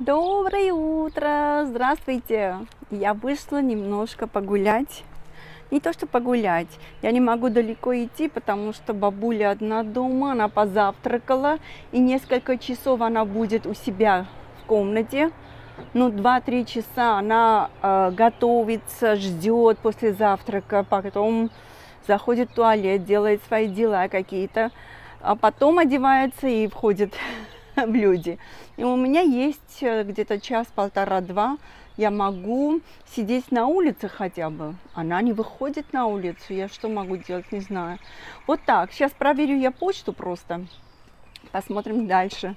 Доброе утро! Здравствуйте! Я вышла немножко погулять. Не то, что погулять. Я не могу далеко идти, потому что бабуля одна дома, она позавтракала, и несколько часов она будет у себя в комнате. Ну, 2-3 часа она э, готовится, ждет после завтрака, потом заходит в туалет, делает свои дела какие-то, а потом одевается и входит в люди. И у меня есть э, где-то час, полтора-два, я могу сидеть на улице хотя бы. Она не выходит на улицу, я что могу делать, не знаю. Вот так, сейчас проверю я почту просто, посмотрим дальше.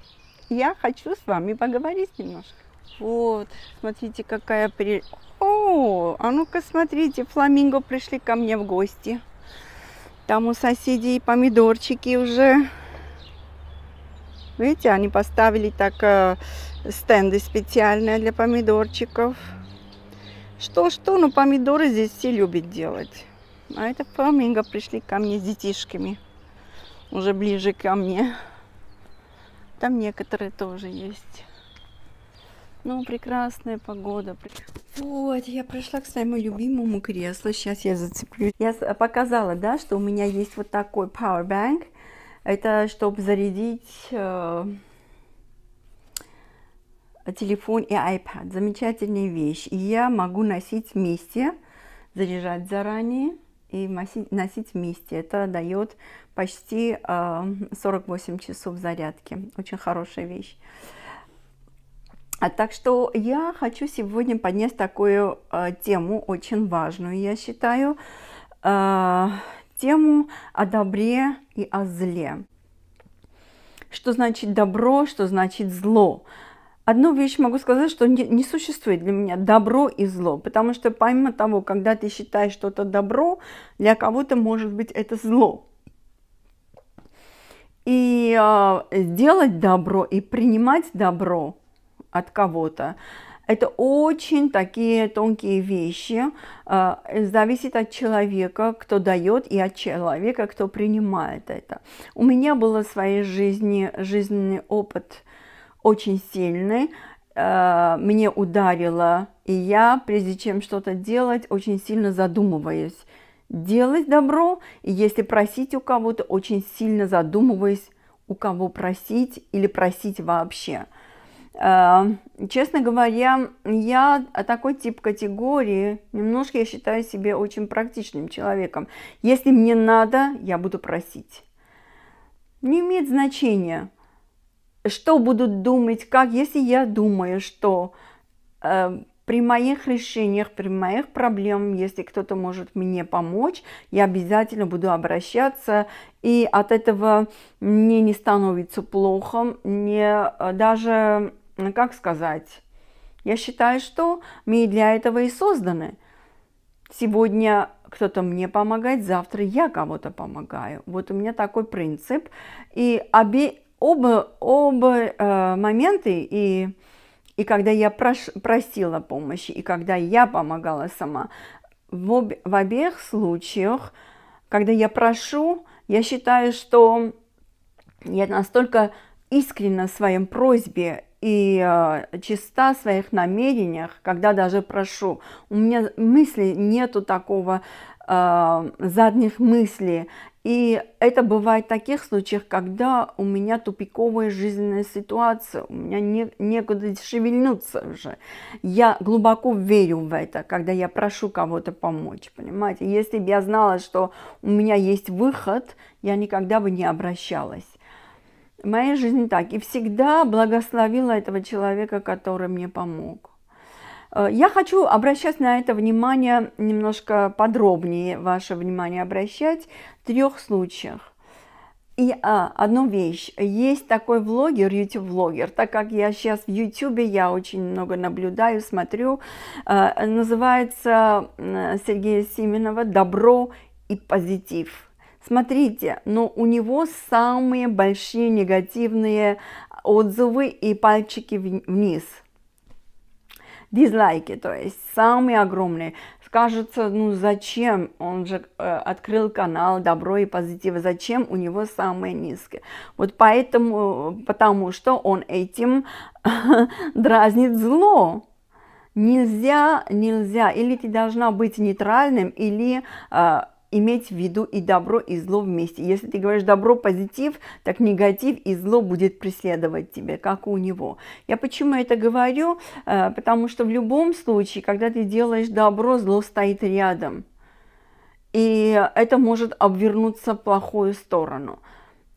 Я хочу с вами поговорить немножко. Вот, смотрите, какая при... О, а ну-ка смотрите, фламинго пришли ко мне в гости. Там у соседей помидорчики уже Видите, они поставили так э, стенды специальные для помидорчиков. Что-что, но ну, помидоры здесь все любят делать. А это фламинго пришли ко мне с детишками. Уже ближе ко мне. Там некоторые тоже есть. Ну, прекрасная погода. Вот, я пришла к своему любимому креслу. Сейчас я зацеплю. Я а, показала, да, что у меня есть вот такой powerbank. Это чтобы зарядить э, телефон и iPad. Замечательная вещь. И я могу носить вместе, заряжать заранее и носить, носить вместе. Это дает почти э, 48 часов зарядки. Очень хорошая вещь. А так что я хочу сегодня поднять такую э, тему, очень важную, я считаю. Э, тему о добре и о зле. Что значит добро, что значит зло? Одну вещь могу сказать, что не, существует для меня добро и зло, потому что помимо того, когда ты считаешь что-то добро, для кого-то может быть это зло. И э, а, делать добро и принимать добро от кого-то – это очень такие тонкие вещи, э, зависит от человека, кто дает, и от человека, кто принимает это. У меня был в своей жизни жизненный опыт очень сильный, э, мне ударило, и я, прежде чем что-то делать, очень сильно задумываюсь. Делать добро, и если просить у кого-то, очень сильно задумываюсь, у кого просить или просить вообще. Э, честно говоря, я такой тип категории, немножко я считаю себя очень практичным человеком. Если мне надо, я буду просить. Не имеет значения, что будут думать, как, если я думаю, что э, при моих решениях, при моих проблемах, если кто-то может мне помочь, я обязательно буду обращаться, и от этого мне не становится плохо, мне э, даже как сказать, я считаю, что мы для этого и созданы. Сегодня кто-то мне помогает, завтра я кого-то помогаю. Вот у меня такой принцип. И обе, оба, оба э, моменты, и, и когда я прош, просила помощи, и когда я помогала сама, в, об, в обеих случаях, когда я прошу, я считаю, что я настолько искренна в своем просьбе и э, чиста в своих намерениях, когда даже прошу, у меня мысли нету такого э, задних мыслей. И это бывает в таких случаях, когда у меня тупиковая жизненная ситуация, у меня не, некуда шевельнуться уже. Я глубоко верю в это, когда я прошу кого-то помочь, понимаете? Если бы я знала, что у меня есть выход, я никогда бы не обращалась. Моя жизнь так. И всегда благословила этого человека, который мне помог. Э, я хочу обращать на это внимание немножко подробнее, ваше внимание обращать, в трех случаях. И а, одну вещь. Есть такой влогер, YouTube-влогер, так как я сейчас в YouTube, я очень много наблюдаю, смотрю. Э, называется Сергея Семенова «Добро и позитив». Смотрите, но ну, у него самые большие негативные отзывы и пальчики вниз. Дизлайки, то есть самые огромные. Скажется, ну зачем он же э, открыл канал Добро и Позитива, зачем у него самые низкие. Вот поэтому, потому что он этим дразнит зло нельзя, нельзя, или ты должна быть нейтральным, или э, иметь в виду и добро, и зло вместе. Если ты говоришь добро, позитив, так негатив и зло будет преследовать тебя, как у него. Я почему это говорю? Э, потому что в любом случае, когда ты делаешь добро, зло стоит рядом. И это может обвернуться в плохую сторону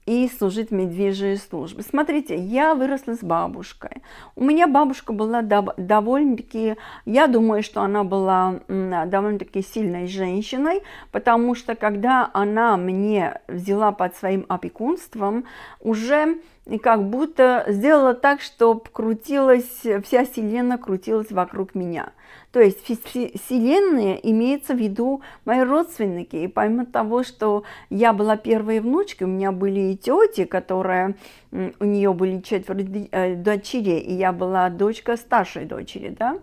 и служить медвежьей службе. Смотрите, я выросла с бабушкой. У меня бабушка была довольно-таки, я думаю, что она была довольно-таки сильной женщиной, потому что когда она мне взяла под своим опекунством, уже и как будто сделала так, чтобы крутилась, вся Вселенная крутилась вокруг меня. То есть Вселенная имеется в виду мои родственники. И помимо того, что я была первой внучкой, у меня были и тети, которая, у нее были четверо э, дочерей, и я была дочка старшей дочери, да.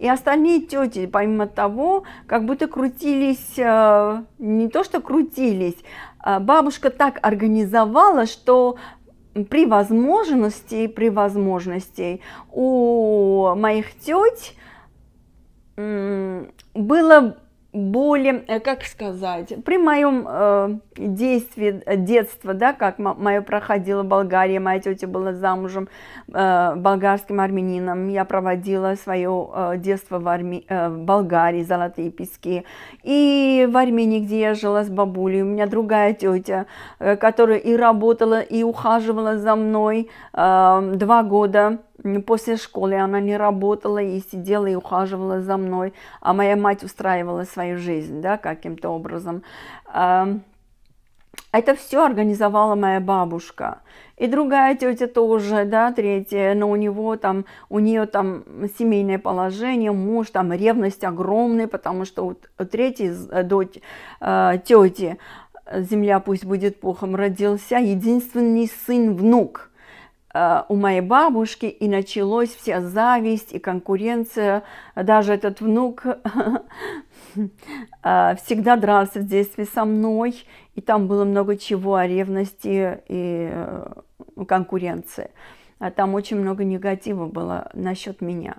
И остальные тети, помимо того, как будто крутились, э, не то что крутились, а бабушка так организовала, что при возможности, при возможности у моих теть было более, э, как сказать, при моем э, действии детства, да, как мое проходило Болгария, моя тетя была замужем э, болгарским армянином, я проводила свое э, детство в, Арми... э, в Болгарии, Золотые пески, и в Армении, где я жила с бабулей, у меня другая тетя, э, которая и работала, и ухаживала за мной э, два года, после школы она не работала и сидела и ухаживала за мной, а моя мать устраивала свою жизнь, да, каким-то образом. Это все организовала моя бабушка. И другая тетя тоже, да, третья, но у него там, у нее там семейное положение, муж, там ревность огромная, потому что у третьей э, дочь, э, тети, э, земля пусть будет пухом, родился единственный сын, внук – Э, у моей бабушки, и началась вся зависть и конкуренция. Даже этот внук э, всегда дрался в детстве со мной, и там было много чего о ревности и э, конкуренции. А там очень много негатива было насчет меня.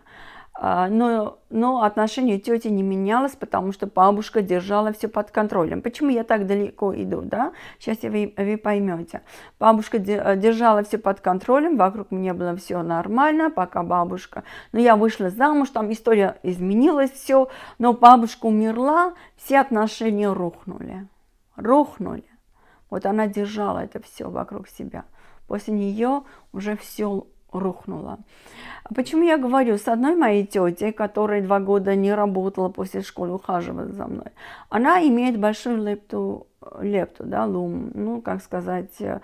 А, но, но отношение тети не менялось, потому что бабушка держала все под контролем. Почему я так далеко иду, да? Сейчас вы, вы поймете. Бабушка э, держала все под контролем, вокруг меня было все нормально, пока бабушка. Но ну, я вышла замуж, там история изменилась, все. Но бабушка умерла, все отношения рухнули. Рухнули. Вот она держала это все вокруг себя. После нее уже все рухнула. А почему я говорю, с одной моей тетей, которая два года не работала после школы, ухаживала за мной, она имеет большую лепту, лепту, да, лум, ну, как сказать, э,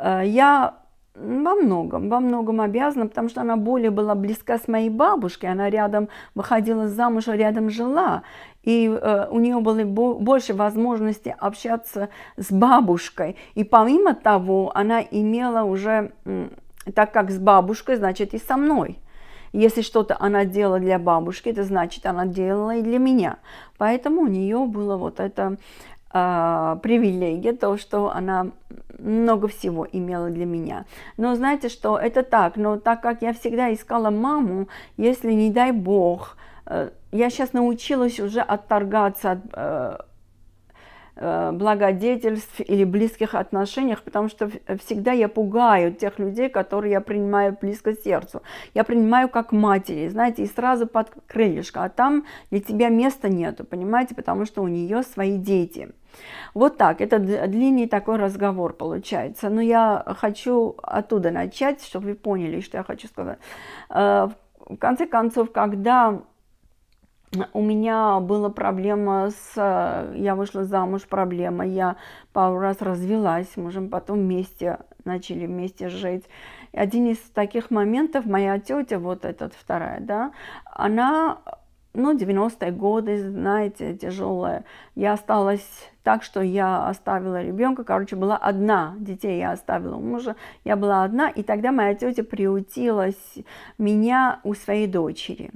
э, я во многом, во многом обязана, потому что она более была близка с моей бабушкой, она рядом выходила замуж, а рядом жила, и э, у нее было бо больше возможности общаться с бабушкой. И помимо того, она имела уже так как с бабушкой, значит и со мной. Если что-то она делала для бабушки, это значит она делала и для меня. Поэтому у нее было вот это а, привилегия, то, что она много всего имела для меня. Но знаете, что это так, но так как я всегда искала маму, если не дай бог, э, я сейчас научилась уже отторгаться от э, Э, благодетельств или близких отношениях, потому что всегда я пугаю тех людей, которые я принимаю близко сердцу. Я принимаю как матери, знаете, и сразу под крылышко, а там для тебя места нету, понимаете, потому что у нее свои дети. Вот так, это длинный такой разговор получается. Но я хочу оттуда начать, чтобы вы поняли, что я хочу сказать. Э, в конце концов, когда у меня была проблема с... Э, я вышла замуж, проблема. Я пару раз развелась с мужем, потом вместе начали вместе жить. И один из таких моментов, моя тетя, вот этот вторая, да, она, ну, 90-е годы, знаете, тяжелая. Я осталась так, что я оставила ребенка, короче, была одна, детей я оставила у мужа, я была одна, и тогда моя тетя приутилась меня у своей дочери.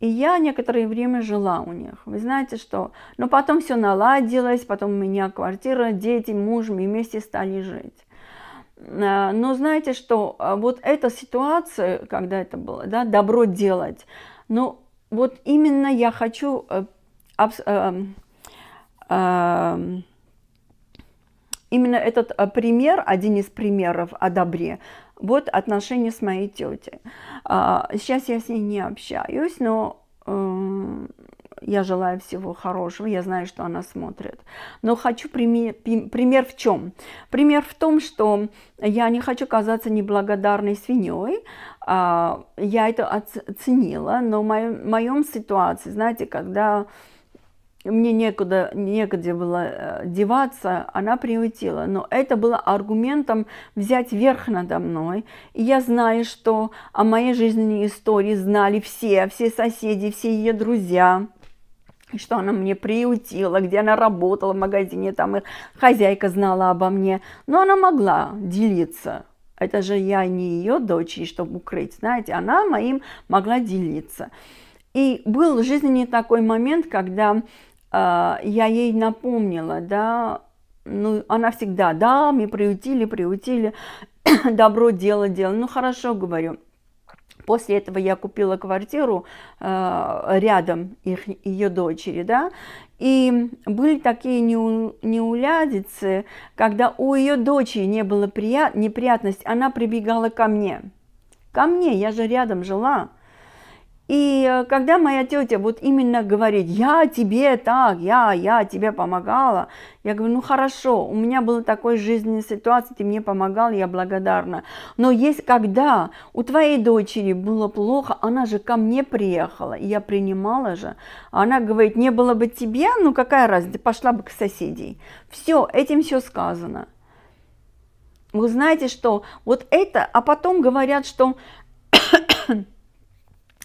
И я некоторое время жила у них. Вы знаете, что... Но потом все наладилось, потом у меня квартира, дети, муж, мы вместе стали жить. Э, но знаете, что э, вот эта ситуация, когда это было, да, добро делать, но ну, вот именно я хочу э, эм, именно этот пример, один из примеров о добре, вот отношения с моей тетей. А, сейчас я с ней не общаюсь, но эм, я желаю всего хорошего, я знаю, что она смотрит. Но хочу пример, пример в чем? Пример в том, что я не хочу казаться неблагодарной свиньей, а, я это оценила, но в моем ситуации, знаете, когда мне некуда, некуда было э, деваться, она приютила. Но это было аргументом взять верх надо мной. И я знаю, что о моей жизненной истории знали все, все соседи, все ее друзья что она мне приютила, где она работала в магазине, там их хозяйка знала обо мне. Но она могла делиться. Это же я не ее дочь, чтобы укрыть, знаете, она моим могла делиться. И был жизненный такой момент, когда а, я ей напомнила, да, ну, она всегда, да, мне приутили, приутили, добро дело дело. Ну, хорошо, говорю. После этого я купила квартиру э, рядом их, ее дочери, да, и были такие неу, неулядицы, когда у ее дочери не было прият, неприятность, она прибегала ко мне. Ко мне, я же рядом жила. И э, когда моя тетя вот именно говорит, я тебе так, я, я тебе помогала, я говорю, ну хорошо, у меня была такой жизненная ситуация, ты мне помогал, я благодарна. Но есть когда у твоей дочери было плохо, она же ко мне приехала, и я принимала же. Она говорит, не было бы тебе, ну какая разница, пошла бы к соседей. Все, этим все сказано. Вы знаете, что вот это, а потом говорят, что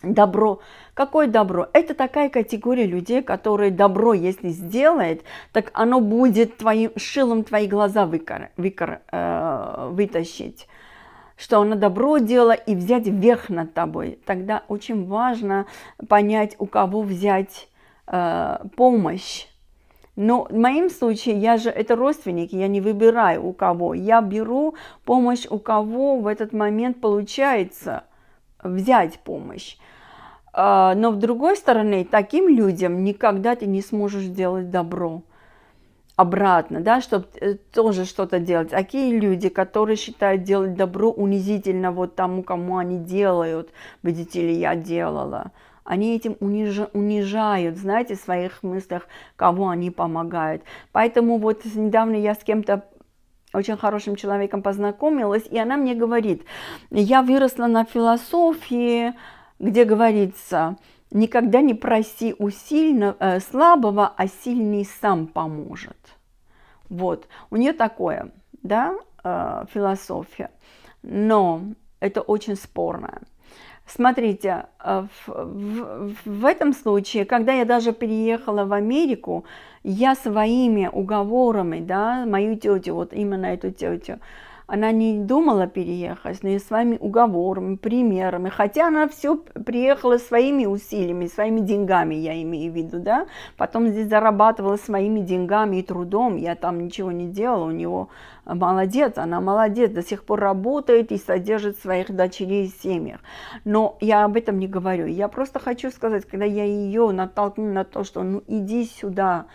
добро. Какое добро? Это такая категория людей, которые добро, если сделает, так оно будет твоим шилом твои глаза выкор, выкор, э, вытащить что оно добро делало и взять верх над тобой. Тогда очень важно понять, у кого взять э, помощь. Но в моем случае я же это родственники, я не выбираю у кого. Я беру помощь у кого в этот момент получается взять помощь. А, но в другой стороны, таким людям никогда ты не сможешь сделать добро обратно, да, чтобы э, тоже что-то делать. Такие люди, которые считают делать добро унизительно вот тому, кому они делают, видите ли, я делала, они этим унижа, унижают, знаете, в своих мыслях, кого они помогают. Поэтому вот недавно я с кем-то очень хорошим человеком познакомилась, и она мне говорит, я выросла на философии, где говорится, никогда не проси у сильно, э, слабого, а сильный сам поможет. Вот, у нее такое, да, э, философия, но это очень спорное. Смотрите, э, в, в, в этом случае, когда я даже переехала в Америку, я своими уговорами, да, мою тетю, вот именно эту тетю, она не думала переехать, но и с своими уговорами, примерами, хотя она все приехала своими усилиями, своими деньгами, я имею в виду, да, потом здесь зарабатывала своими деньгами и трудом, я там ничего не делала, у него молодец, она молодец, до сих пор работает и содержит своих дочерей и семьях, но я об этом не говорю, я просто хочу сказать, когда я ее натолкну на то, что ну иди сюда,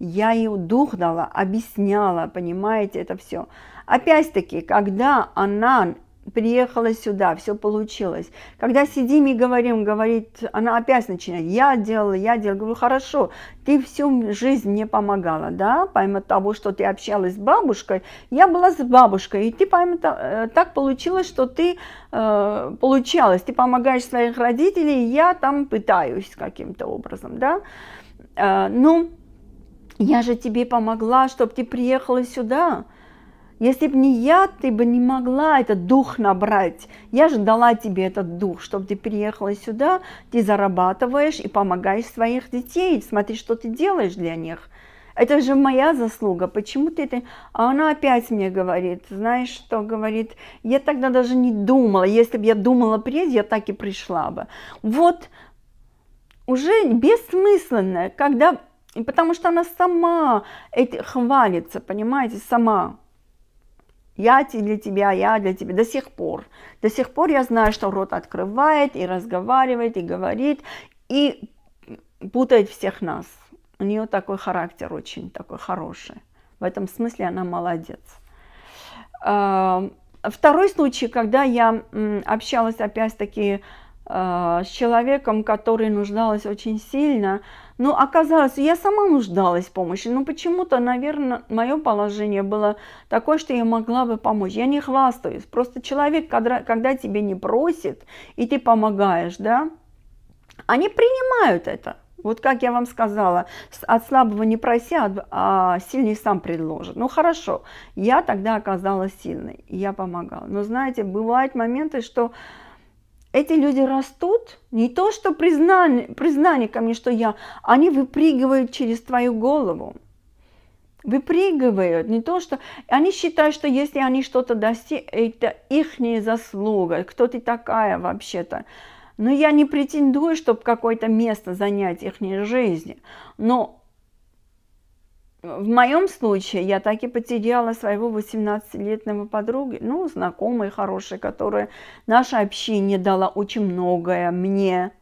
я ее дух дала, объясняла, понимаете, это все. Опять-таки, когда она приехала сюда, все получилось. Когда сидим и говорим, говорит, она опять начинает, я делала, я делала. Говорю, хорошо, ты всю жизнь мне помогала, да, помимо того, что ты общалась с бабушкой, я была с бабушкой, и ты, помимо э, так получилось, что ты э, получалась, ты помогаешь своих родителей, я там пытаюсь каким-то образом, да. Э, ну, я же тебе помогла, чтобы ты приехала сюда, если бы не я, ты бы не могла этот дух набрать. Я же дала тебе этот дух, чтобы ты приехала сюда, ты зарабатываешь и помогаешь своих детей. Смотри, что ты делаешь для них. Это же моя заслуга, почему ты это... А она опять мне говорит, знаешь что, говорит, я тогда даже не думала, если бы я думала прежде, я так и пришла бы. Вот уже бессмысленно, когда... Потому что она сама эти, хвалится, понимаете, сама. Я для тебя, я для тебя. До сих пор. До сих пор я знаю, что рот открывает и разговаривает, и говорит, и путает всех нас. У нее такой характер очень такой хороший. В этом смысле она молодец. А, второй случай, когда я общалась опять-таки Э, с человеком, который нуждалась очень сильно. Но ну, оказалось, я сама нуждалась в помощи, но ну, почему-то, наверное, мое положение было такое, что я могла бы помочь. Я не хвастаюсь, просто человек, когда, когда тебе не просит, и ты помогаешь, да, они принимают это. Вот как я вам сказала, от слабого не проси, а сильный сам предложит. Ну хорошо, я тогда оказалась сильной, и я помогала. Но знаете, бывают моменты, что эти люди растут, не то что признание, признание ко мне, что я, они выпрыгивают через твою голову. Выпрыгивают, не то что... Они считают, что если они что-то достигли, это их заслуга, кто ты такая вообще-то. Но я не претендую, чтобы какое-то место занять их жизни. Но в моем случае я так и потеряла своего 18-летнего подруги, ну, знакомой хорошей, которая наше общение дала очень многое мне.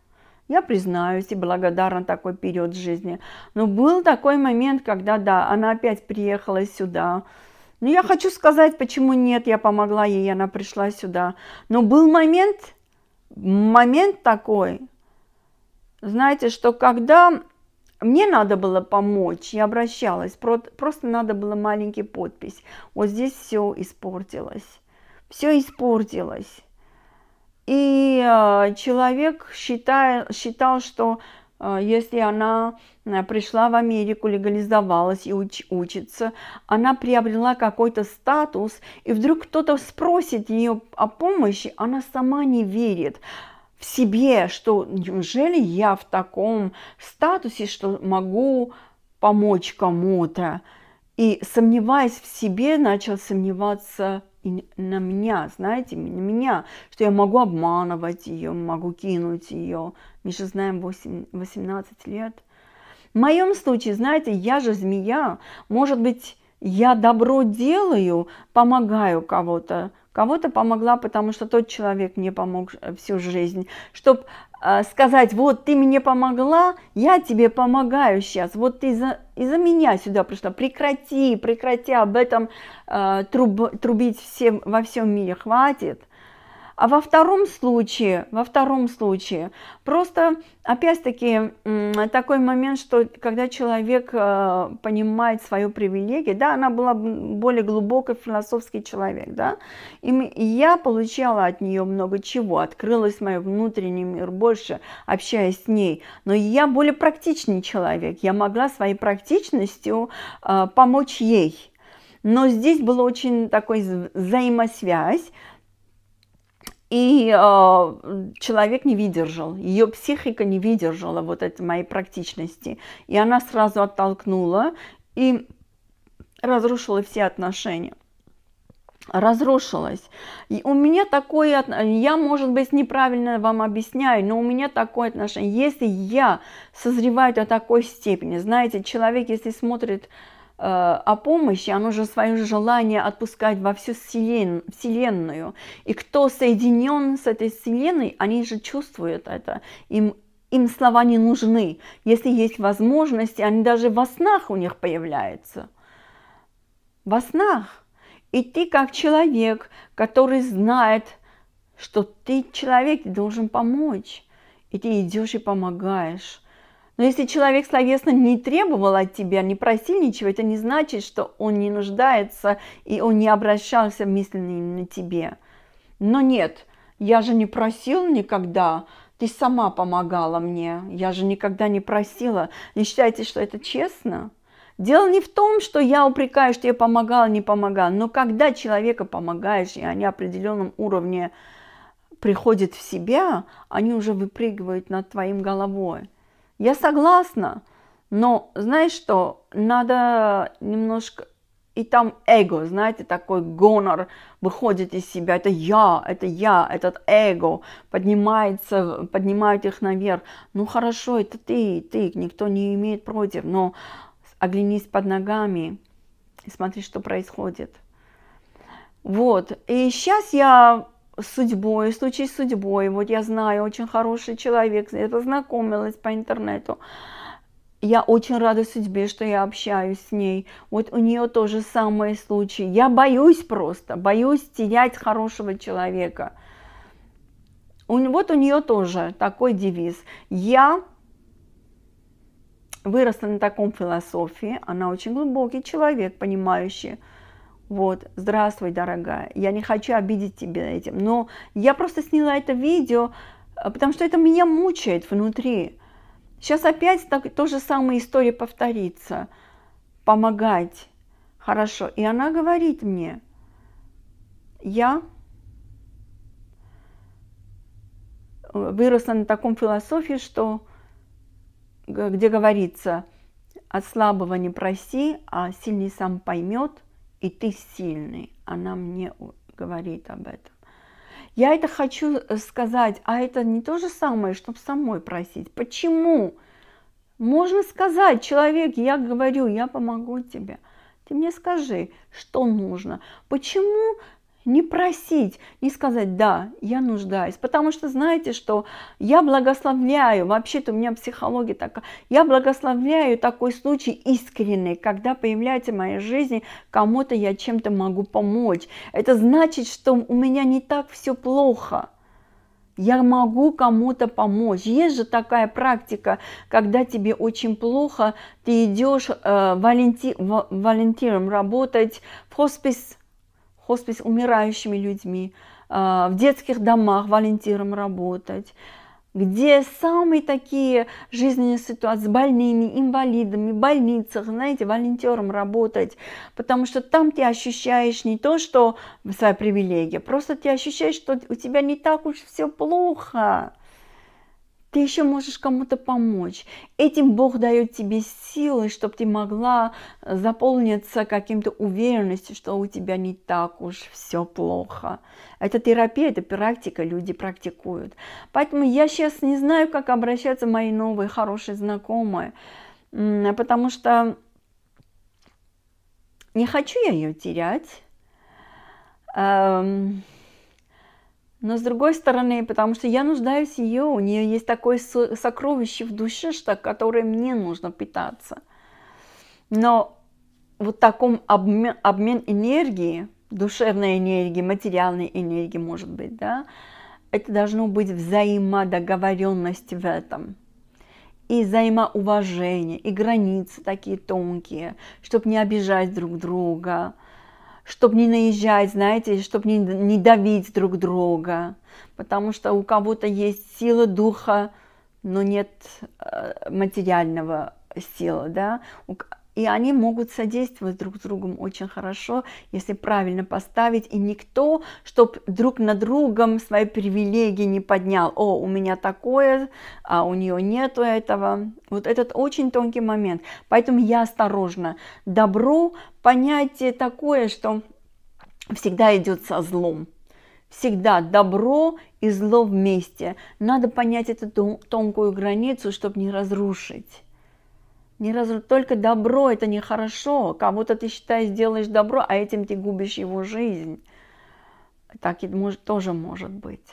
Я признаюсь и благодарна такой период жизни. Но был такой момент, когда, да, она опять приехала сюда. Но ну, я хочу сказать, почему нет, я помогла ей, она пришла сюда. Но был момент, момент такой, знаете, что когда мне надо было помочь, я обращалась, просто надо было маленький подпись. Вот здесь все испортилось, все испортилось. И э, человек считал, считал что э, если она э, пришла в Америку, легализовалась и уч, учится, она приобрела какой-то статус, и вдруг кто-то спросит ее о помощи, она сама не верит, в себе, что неужели я в таком статусе, что могу помочь кому-то. И сомневаясь в себе, начал сомневаться и на меня, знаете, на меня, что я могу обманывать ее, могу кинуть ее. Мы же знаем 8, 18 лет. В моем случае, знаете, я же змея. Может быть, я добро делаю, помогаю кого-то, кого то помогла, потому что тот человек мне помог э, всю жизнь. Чтобы э, сказать, вот ты мне помогла, я тебе помогаю сейчас. Вот ты из-за из меня сюда пришла. Прекрати, прекрати об этом э, труб, трубить всем, во всем мире. Хватит. А во втором случае, во втором случае, просто опять-таки такой момент, что когда человек э, понимает свою привилегию, да, она была более глубокой философский человек, да, и я получала от нее много чего, открылась мой внутренний мир больше, общаясь с ней, но я более практичный человек, я могла своей практичностью э, помочь ей, но здесь была очень такой взаимосвязь, и э, человек не выдержал, ее психика не выдержала вот этой моей практичности. И она сразу оттолкнула и разрушила все отношения разрушилась. И у меня такое, я, может быть, неправильно вам объясняю, но у меня такое отношение. Если я созреваю до такой степени, знаете, человек, если смотрит Э, о помощи, оно же свое желание отпускать во всю вселен, Вселенную. И кто соединен с этой Вселенной, они же чувствуют это. Им, им слова не нужны. Если есть возможности, они даже во снах у них появляются. Во снах. И ты как человек, который знает, что ты человек, ты должен помочь. И ты идешь и помогаешь но если человек словесно не требовал от тебя, не просил ничего, это не значит, что он не нуждается и он не обращался мысленно именно к тебе. Но нет, я же не просил никогда, ты сама помогала мне, я же никогда не просила. Не считаете, что это честно? Дело не в том, что я упрекаю, что я помогала, не помогала, но когда человека помогаешь, и они на определенном уровне приходят в себя, они уже выпрыгивают над твоим головой. Я согласна, но знаешь что, надо немножко и там эго, знаете, такой гонор выходит из себя. Это я, это я, этот эго поднимается, поднимает их наверх. Ну хорошо, это ты, ты, никто не имеет против, но оглянись под ногами и смотри, что происходит. Вот, и сейчас я судьбой, случай с судьбой. Вот я знаю, очень хороший человек, я познакомилась по интернету. Я очень рада судьбе, что я общаюсь с ней. Вот у нее тоже самые случаи. Я боюсь просто, боюсь терять хорошего человека. Вот у нее тоже такой девиз. Я выросла на таком философии. Она очень глубокий человек, понимающий вот, здравствуй, дорогая, я не хочу обидеть тебя этим, но я просто сняла это видео, э, потому что это меня мучает внутри. Сейчас опять так, то же самое история повторится. Помогать. Хорошо. И она говорит мне, я э, выросла на таком философии, что где говорится, от слабого не проси, а сильный сам поймет – и ты сильный. Она мне говорит об этом. Я это хочу э, сказать, а это не то же самое, чтобы самой просить. Почему? Можно сказать, человек, я говорю, я помогу тебе. Ты мне скажи, что нужно. Почему не просить, не сказать, да, я нуждаюсь, потому что знаете, что я благословляю, вообще-то у меня психология такая, я благословляю такой случай искренний, когда появляется в моей жизни, кому-то я чем-то могу помочь. Это значит, что у меня не так все плохо я могу кому-то помочь. Есть же такая практика, когда тебе очень плохо, ты идешь э, волонтером работать в хоспис, хоспис умирающими людьми, а, в детских домах волонтером работать, где самые такие жизненные ситуации с больными, инвалидами, больницах, знаете, волонтером работать, потому что там ты ощущаешь не то, что своя привилегия, просто ты ощущаешь, что у тебя не так уж все плохо, ты еще можешь кому-то помочь. Этим Бог дает тебе силы, чтобы ты могла э, заполниться каким-то уверенностью, что у тебя не так уж все плохо. Это терапия, это практика, люди практикуют. Поэтому я сейчас не знаю, как обращаться мои новые хорошие знакомые, потому что не хочу я ее терять. Эм, но с другой стороны, потому что я нуждаюсь в ее, у нее есть такое сокровище в душе, что, которое мне нужно питаться. Но вот таком обмен, обмен энергии, душевной энергии, материальной энергии, может быть, да, это должно быть взаимодоговоренность в этом. И взаимоуважение, и границы такие тонкие, чтобы не обижать друг друга – чтобы не наезжать, знаете, чтобы не, не давить друг друга, потому что у кого-то есть сила духа, но нет э, материального сила, да, и они могут содействовать друг с другом очень хорошо, если правильно поставить, и никто, чтобы друг на другом свои привилегии не поднял, о, у меня такое, а у нее нету этого, вот этот очень тонкий момент, поэтому я осторожно добро понятие такое, что всегда идет со злом, всегда добро и зло вместе. Надо понять эту тонкую границу, чтобы не разрушить. Не разру... Только добро – это нехорошо. кого то ты считаешь, делаешь добро, а этим ты губишь его жизнь. Так и может, тоже может быть.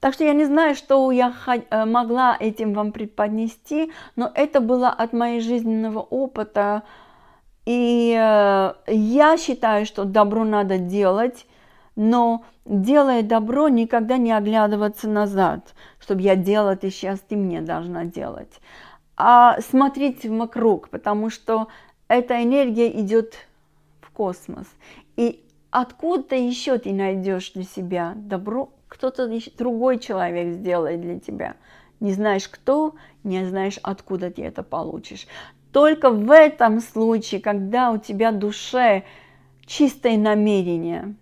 Так что я не знаю, что я э, могла этим вам преподнести, но это было от моего жизненного опыта. И э, я считаю, что добро надо делать, но делая добро, никогда не оглядываться назад, чтобы я делала, ты сейчас ты мне должна делать а смотреть вокруг, потому что эта энергия идет в космос. И откуда еще ты найдешь для себя добро? Кто-то другой человек сделает для тебя. Не знаешь кто, не знаешь, откуда ты это получишь. Только в этом случае, когда у тебя душе чистое намерение,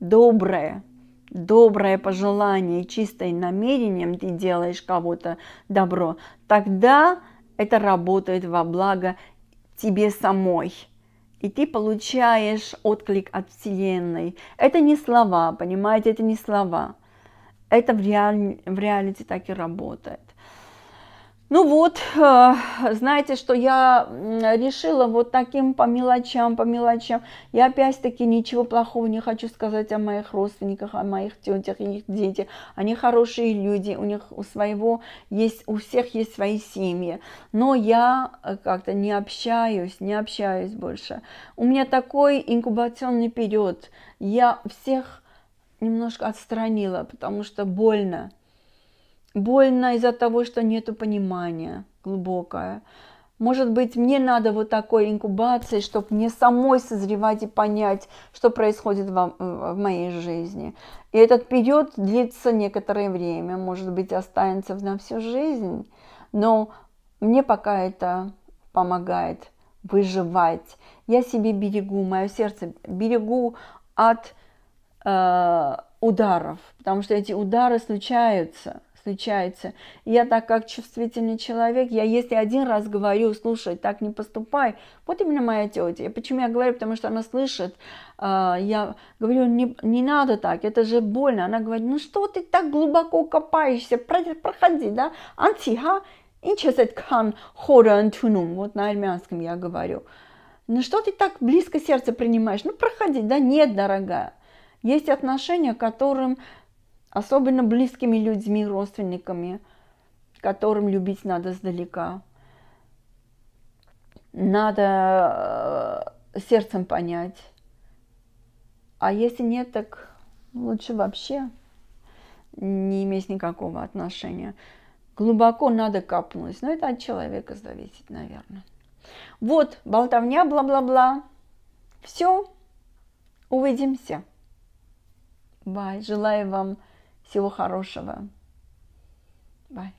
доброе, доброе пожелание и чистым намерением ты делаешь кого-то добро, тогда это работает во благо тебе самой. И ты получаешь отклик от Вселенной. Это не слова, понимаете, это не слова. Это в, реаль... в реалити так и работает. Ну вот, э, знаете, что я решила вот таким по мелочам, по мелочам. Я опять-таки ничего плохого не хочу сказать о моих родственниках, о моих тетях, их детях. Они хорошие люди, у них у своего есть, у всех есть свои семьи. Но я э, как-то не общаюсь, не общаюсь больше. У меня такой инкубационный период. Я всех немножко отстранила, потому что больно больно из-за того, что нету понимания глубокое. Может быть, мне надо вот такой инкубации, чтобы мне самой созревать и понять, что происходит во, э, в моей жизни. И этот период длится некоторое время, может быть, останется на всю жизнь, но мне пока это помогает выживать. Я себе берегу, мое сердце берегу от э, ударов, потому что эти удары случаются встречается. Я так как чувствительный человек, я если один раз говорю, слушай, так не поступай, вот именно моя тетя. Почему я говорю? Потому что она слышит, а, я говорю, не, не надо так, это же больно. Она говорит, ну что ты так глубоко копаешься, проходи, да, антиха, инчесет кан хора вот на армянском я говорю. Ну что ты так близко сердце принимаешь? Ну проходи, да нет, дорогая. Есть отношения, которым особенно близкими людьми, родственниками, которым любить надо сдалека. Надо э, сердцем понять. А если нет, так лучше вообще не иметь никакого отношения. Глубоко надо капнуть, Но это от человека зависит, наверное. Вот, болтовня, бла-бла-бла. Все. Увидимся. Бай. Желаю вам всего хорошего. Bye.